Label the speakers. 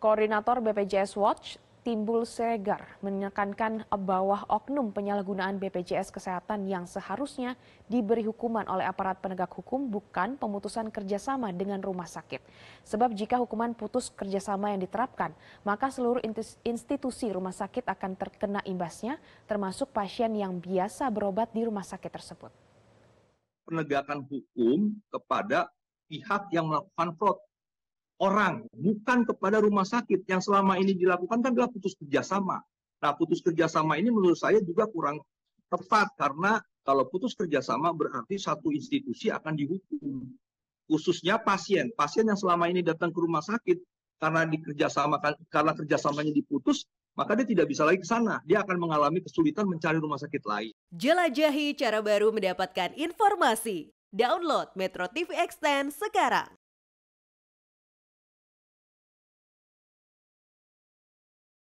Speaker 1: Koordinator BPJS Watch, Timbul Siregar, menekankan bahwa oknum penyalahgunaan BPJS Kesehatan yang seharusnya diberi hukuman oleh aparat penegak hukum bukan pemutusan kerjasama dengan rumah sakit. Sebab jika hukuman putus kerjasama yang diterapkan, maka seluruh institusi rumah sakit akan terkena imbasnya, termasuk pasien yang biasa berobat di rumah sakit tersebut.
Speaker 2: Penegakan hukum kepada pihak yang melakukan fraud orang, bukan kepada rumah sakit. Yang selama ini dilakukan kan adalah putus kerjasama. Nah, putus kerjasama ini menurut saya juga kurang tepat karena kalau putus kerjasama berarti satu institusi akan dihukum. Khususnya pasien, pasien yang selama ini datang ke rumah sakit karena dikerjasama karena kerjasamanya diputus, maka dia tidak bisa lagi ke sana. Dia akan mengalami kesulitan mencari rumah sakit lain.
Speaker 1: Jelajahi cara baru mendapatkan informasi. Download
Speaker 2: Metro TV Extend sekarang.